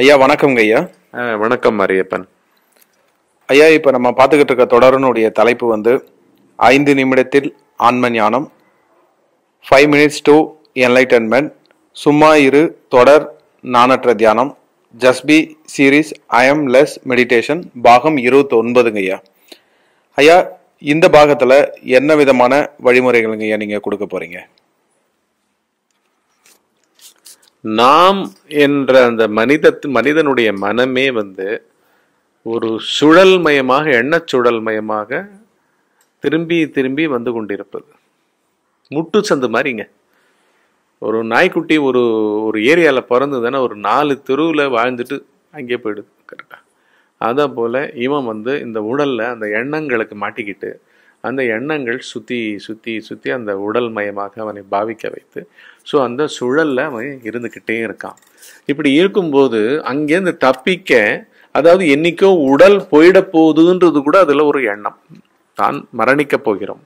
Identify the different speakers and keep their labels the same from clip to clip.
Speaker 1: ஐயா வணக்கம்ங்க ஐயா வணக்கம் மரியப்பன் ஐயா இப்போ நம்ம பார்த்துக்கிட்டு இருக்க தொடரனுடைய தலைப்பு வந்து ஐந்து நிமிடத்தில் ஆன்ம ஞானம் ஃபைவ் மினிட்ஸ் டு என்லைட்டன்மெண்ட் சும்மா இரு தொடர் நானற்ற தியானம் ஜஸ்பி series I am less meditation பாகம் இருபத்தி ஒன்பதுங்க ஐயா ஐயா இந்த பாகத்தில் என்ன விதமான வழிமுறைகளுங்க ஐயா நீங்கள் கொடுக்க போகிறீங்க நாம் என்ற அந்த மனித மனிதனுடைய மனமே வந்து ஒரு சுழல்மயமாக சுழல் சுழல்மயமாக திரும்பி திரும்பி வந்து கொண்டிருப்பது முட்டு சந்து மாதிரிங்க ஒரு நாய்க்குட்டி ஒரு ஒரு ஏரியாவில் தானே ஒரு நாலு தெருவில் வாழ்ந்துட்டு அங்கேயே போயிடுது கரெக்டாக அதை போல் இவன் வந்து இந்த உடலில் அந்த எண்ணங்களுக்கு மாட்டிக்கிட்டு அந்த எண்ணங்கள் சுற்றி சுற்றி சுற்றி அந்த உடல் மயமாக அவனை பாவிக்க வைத்து ஸோ அந்த சுழலில் அவன் இருந்துக்கிட்டே இருக்கான் இப்படி இருக்கும்போது அங்கேருந்து தப்பிக்க அதாவது என்றைக்கோ உடல் போயிட போகுதுன்றது கூட அதில் ஒரு எண்ணம் தான் மரணிக்கப் போகிறோம்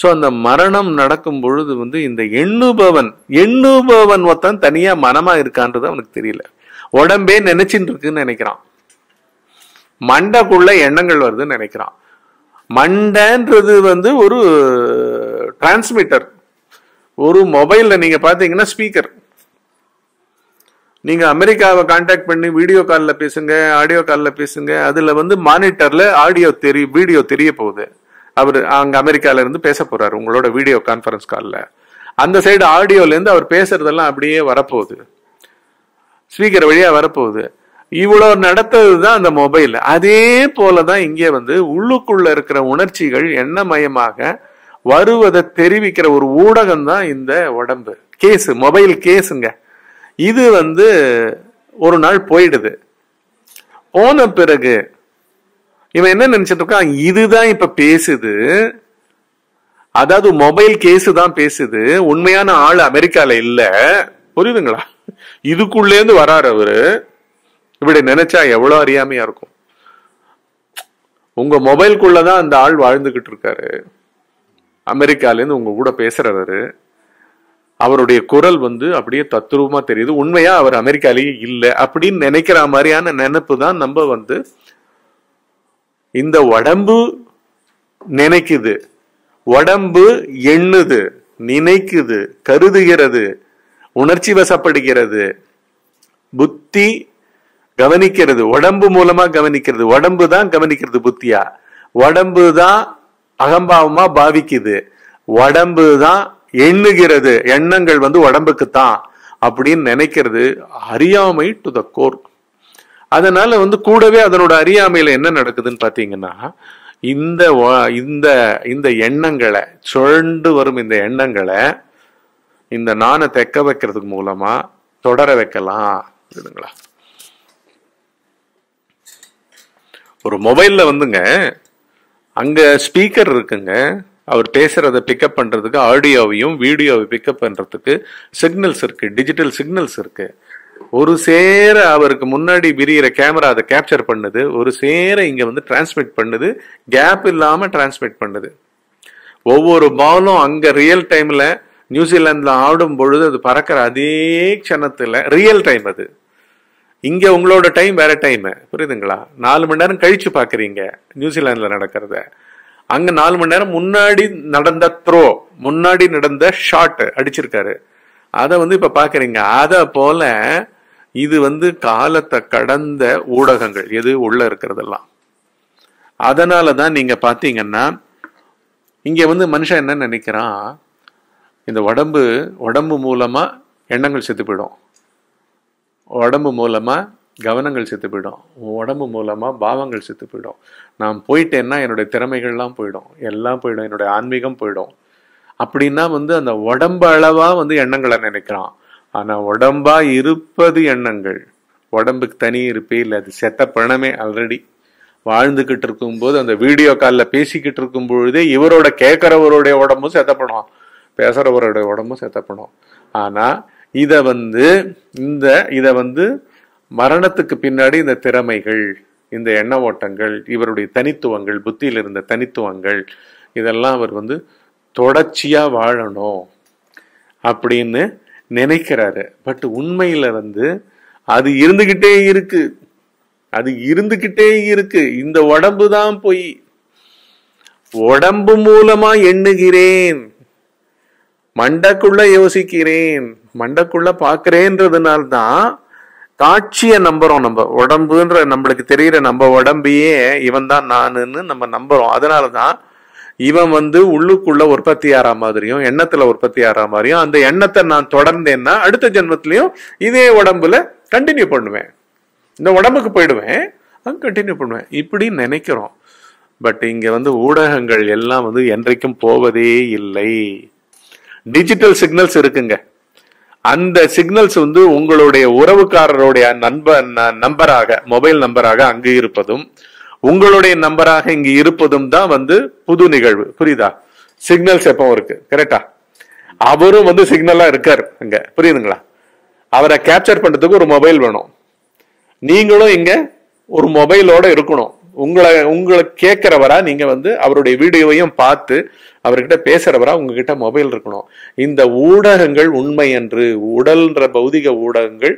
Speaker 1: ஸோ அந்த மரணம் நடக்கும் பொழுது வந்து இந்த எண்ணுபவன் எண்ணுபவன் ஒருத்தன் தனியாக மனமாக இருக்கான்றது அவனுக்கு தெரியல உடம்பே நினைச்சின்னு இருக்குன்னு நினைக்கிறான் மண்டக்குள்ள எண்ணங்கள் வருதுன்னு நினைக்கிறான் மண்டன்றது வந்து ஒரு டிரான்ஸ்மிட்டர் ஒரு மொபைலில் நீங்கள் பார்த்தீங்கன்னா ஸ்பீக்கர் நீங்கள் அமெரிக்காவை காண்டாக்ட் பண்ணி வீடியோ காலில் பேசுங்க ஆடியோ காலில் பேசுங்க அதில் வந்து மானிட்டரில் ஆடியோ தெரிய வீடியோ தெரிய போகுது அவர் அங்கே அமெரிக்காவிலேருந்து பேச போகிறார் உங்களோட வீடியோ கான்ஃபரன்ஸ் காலில் அந்த சைடு ஆடியோலேருந்து அவர் பேசுறதெல்லாம் அப்படியே வரப்போகுது ஸ்பீக்கர் வழியாக வரப்போகுது இவ்வளவு நடத்தது தான் அந்த மொபைல் அதே போலதான் இங்கே வந்து உள்ளுக்குள்ள இருக்கிற உணர்ச்சிகள் எண்ணமயமாக வருவதை தெரிவிக்கிற ஒரு ஊடகம் தான் இந்த உடம்பு கேஸ் மொபைல் கேஸுங்க இது வந்து ஒரு நாள் போயிடுது போன பிறகு இவன் என்ன நினைச்சிட்டு இருக்கான் இதுதான் இப்ப பேசுது அதாவது மொபைல் கேஸ் தான் பேசுது உண்மையான ஆள் அமெரிக்கால இல்ல புரியுதுங்களா இதுக்குள்ளேருந்து வராரு அவரு இப்படி நினைச்சா எவ்வளோ அறியாமையா இருக்கும் உங்க மொபைல்குள்ளதான் அந்த ஆள் வாழ்ந்துகிட்டு இருக்காரு அமெரிக்காலேருந்து உங்க கூட பேசுறவரு அவருடைய குரல் வந்து அப்படியே தத்துருவமா தெரியுது உண்மையா அவர் அமெரிக்காலேயே இல்லை அப்படின்னு நினைக்கிற மாதிரியான நினைப்பு தான் நம்ம வந்து இந்த உடம்பு நினைக்குது உடம்பு எண்ணுது நினைக்குது கருதுகிறது உணர்ச்சி வசப்படுகிறது புத்தி கவனிக்கிறது உடம்பு மூலமா கவனிக்கிறது உடம்பு தான் கவனிக்கிறது புத்தியா உடம்பு தான் அகம்பாவமா பாவிக்குது உடம்பு தான் எண்ணுகிறது எண்ணங்கள் வந்து உடம்புக்கு தான் அப்படின்னு நினைக்கிறது அறியாமை டு த கோர் அதனால வந்து கூடவே அதனோட அறியாமையில என்ன நடக்குதுன்னு பாத்தீங்கன்னா இந்த இந்த இந்த எண்ணங்களை சுழண்டு வரும் இந்த எண்ணங்களை இந்த நானை தெக்க வைக்கிறதுக்கு மூலமா தொடர வைக்கலாம் இதுங்களா ஒரு மொபைலில் வந்துங்க அங்கே ஸ்பீக்கர் இருக்குங்க அவர் பேசுகிறத பிக்கப் பண்ணுறதுக்கு ஆடியோவையும் வீடியோவை பிக்கப் பண்ணுறதுக்கு சிக்னல்ஸ் இருக்குது டிஜிட்டல் சிக்னல்ஸ் இருக்குது ஒரு சேர அவருக்கு முன்னாடி விரிகிற கேமரா அதை கேப்சர் பண்ணுது ஒரு சேர இங்கே வந்து டிரான்ஸ்மிட் பண்ணுது கேப் இல்லாமல் டிரான்ஸ்மிட் பண்ணுது ஒவ்வொரு பாலும் அங்கே ரியல் டைமில் நியூசிலாந்தில் ஆடும் பொழுது அது பறக்கிற அதே க்ஷணத்தில் ரியல் டைம் அது இங்கே உங்களோட டைம் வேற டைம் புரியுதுங்களா நாலு மணி நேரம் கழிச்சு பார்க்குறீங்க நியூசிலாந்துல நடக்கிறத அங்கே நாலு மணி நேரம் முன்னாடி நடந்த த்ரோ முன்னாடி நடந்த ஷாட் அடிச்சிருக்காரு அதை வந்து இப்போ பார்க்குறீங்க அத போல இது வந்து காலத்தை கடந்த ஊடகங்கள் எது உள்ளே இருக்கிறதெல்லாம் அதனாலதான் தான் நீங்கள் பார்த்தீங்கன்னா இங்கே வந்து மனுஷன் என்ன நினைக்கிறான் இந்த உடம்பு உடம்பு மூலமாக எண்ணங்கள் செத்து போயிடும் உடம்பு மூலமாக கவனங்கள் செத்து போயிடும் உடம்பு மூலமாக பாவங்கள் செத்து போயிடும் நான் போயிட்டேன்னா என்னுடைய திறமைகள்லாம் போயிடும் எல்லாம் போயிடும் என்னுடைய ஆன்மீகம் போயிடும் அப்படின்னா வந்து அந்த உடம்பு அளவாக வந்து எண்ணங்களை நினைக்கிறான் ஆனால் உடம்பாக இருப்பது எண்ணங்கள் உடம்புக்கு தனி இருப்பே இல்லை அது செத்த பணமே ஆல்ரெடி வாழ்ந்துக்கிட்டு இருக்கும்போது அந்த வீடியோ காலில் பேசிக்கிட்டு இருக்கும் பொழுதே இவரோட கேட்குறவருடைய உடம்பும் செத்தப்படும் பேசுகிறவருடைய உடம்பும் செத்தப்படும் ஆனால் இதை வந்து இந்த இதை வந்து மரணத்துக்கு பின்னாடி இந்த திறமைகள் இந்த எண்ண ஓட்டங்கள் இவருடைய தனித்துவங்கள் புத்தியில் இருந்த தனித்துவங்கள் இதெல்லாம் அவர் வந்து தொடர்ச்சியாக வாழணும் அப்படின்னு நினைக்கிறாரு பட் உண்மையில் வந்து அது இருந்துக்கிட்டே இருக்கு அது இருந்துக்கிட்டே இருக்கு இந்த உடம்பு தான் போய் உடம்பு மூலமா எண்ணுகிறேன் மண்டக்குள்ள யோசிக்கிறேன் மண்டக்குள்ள பாக்குறேன்றதுனால்தான் தான் காட்சியை நம்புறோம் நம்ம உடம்புன்ற நம்மளுக்கு தெரியற நம்ம உடம்பையே இவன் தான் நானுன்னு நம்ம நம்புறோம் அதனாலதான் தான் இவன் வந்து உள்ளுக்குள்ள உற்பத்தி ஆறா மாதிரியும் எண்ணத்துல உற்பத்தி ஆறா மாதிரியும் அந்த எண்ணத்தை நான் தொடர்ந்தேன்னா அடுத்த ஜென்மத்திலையும் இதே உடம்புல கண்டினியூ பண்ணுவேன் இந்த உடம்புக்கு போயிடுவேன் அங்கே கண்டினியூ பண்ணுவேன் இப்படி நினைக்கிறோம் பட் இங்க வந்து ஊடகங்கள் எல்லாம் வந்து என்றைக்கும் போவதே இல்லை டிஜிட்டல் சிக்னல்ஸ் இருக்குங்க அந்த சிக்னல்ஸ் வந்து உங்களுடைய உறவுக்காரருடைய நண்ப நம்பராக மொபைல் நம்பராக அங்கு இருப்பதும் உங்களுடைய நம்பராக இங்கு இருப்பதும் தான் வந்து புது நிகழ்வு புரியுதா சிக்னல்ஸ் எப்பவும் இருக்கு கரெக்டா அவரும் வந்து சிக்னலா இருக்கார் அங்க புரியுதுங்களா அவரை கேப்சர் பண்றதுக்கு ஒரு மொபைல் வேணும் நீங்களும் இங்க ஒரு மொபைலோட இருக்கணும் உங்களை உங்களை கேட்கிறவரா நீங்கள் வந்து அவருடைய வீடியோவையும் பார்த்து அவர்கிட்ட பேசுறவரா உங்ககிட்ட மொபைல் இருக்கணும் இந்த ஊடகங்கள் உண்மை என்று உடல்ன்ற பௌதிக ஊடகங்கள்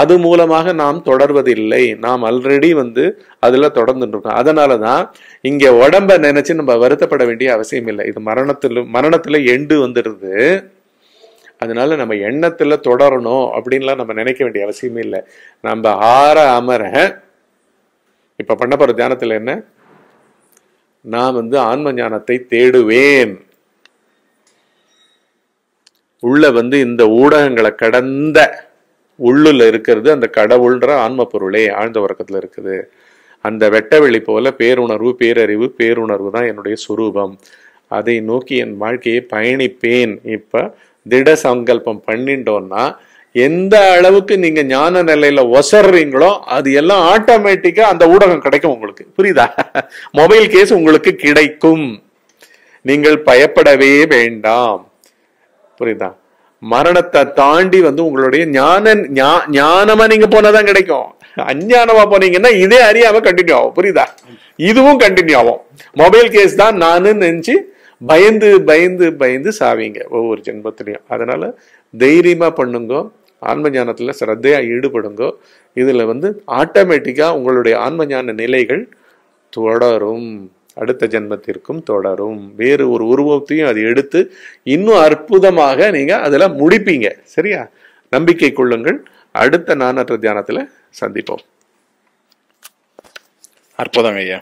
Speaker 1: அது மூலமாக நாம் தொடர்வதில்லை நாம் ஆல்ரெடி வந்து அதில் தொடர்ந்துட்டு இருக்கோம் அதனால தான் இங்கே உடம்ப நினைச்சு நம்ம வருத்தப்பட வேண்டிய அவசியம் இல்லை இது மரணத்தில் மரணத்தில் எண்டு வந்துடுது அதனால நம்ம எண்ணத்தில் தொடரணும் அப்படின்லாம் நம்ம நினைக்க வேண்டிய அவசியமே இல்லை நம்ம ஆற அமர இப்போ பண்ண போற தியானத்தில் என்ன நான் வந்து ஆன்ம ஞானத்தை தேடுவேன் உள்ள வந்து இந்த ஊடகங்களை கடந்த உள்ளுல இருக்கிறது அந்த கடவுள்ன்ற ஆன்ம பொருளே ஆழ்ந்த உறக்கத்தில் இருக்குது அந்த வெட்டவெளி போல பேருணர்வு பேரறிவு பேருணர்வு தான் என்னுடைய சுரூபம் அதை நோக்கி என் வாழ்க்கையை பயணிப்பேன் இப்போ திட சங்கல்பம் பண்ணிட்டோன்னா எந்த அளவுக்கு நீங்க ஞான நிலையில ஒசர்றீங்களோ அது எல்லாம் ஆட்டோமேட்டிக்கா அந்த ஊடகம் கிடைக்கும் உங்களுக்கு புரியுதா மொபைல் கேஸ் உங்களுக்கு கிடைக்கும் நீங்கள் பயப்படவே வேண்டாம் புரியுதா மரணத்தை தாண்டி வந்து உங்களுடைய ஞான ஞானமா நீங்க போனாதான் கிடைக்கும் அஞ்ஞானமா போனீங்கன்னா இதே அறியாம கண்டினியூ ஆகும் புரியுதா இதுவும் கண்டினியூ ஆகும் மொபைல் கேஸ் தான் நானு நினைச்சு பயந்து பயந்து பயந்து சாவீங்க ஒவ்வொரு ஜென்மத்திலையும் அதனால தைரியமா பண்ணுங்க ஆன்ம ஞானத்தில் சிரத்தையாக ஈடுபடுங்கோ இதில் வந்து ஆட்டோமேட்டிக்காக உங்களுடைய ஆன்ம ஞான நிலைகள் தொடரும் அடுத்த ஜென்மத்திற்கும் தொடரும் வேறு ஒரு உருவத்தையும் அது எடுத்து இன்னும் அற்புதமாக நீங்கள் அதில் முடிப்பீங்க சரியா நம்பிக்கை கொள்ளுங்கள் அடுத்த நானற்ற தியானத்தில் சந்திப்போம் அற்புதம் ஐயா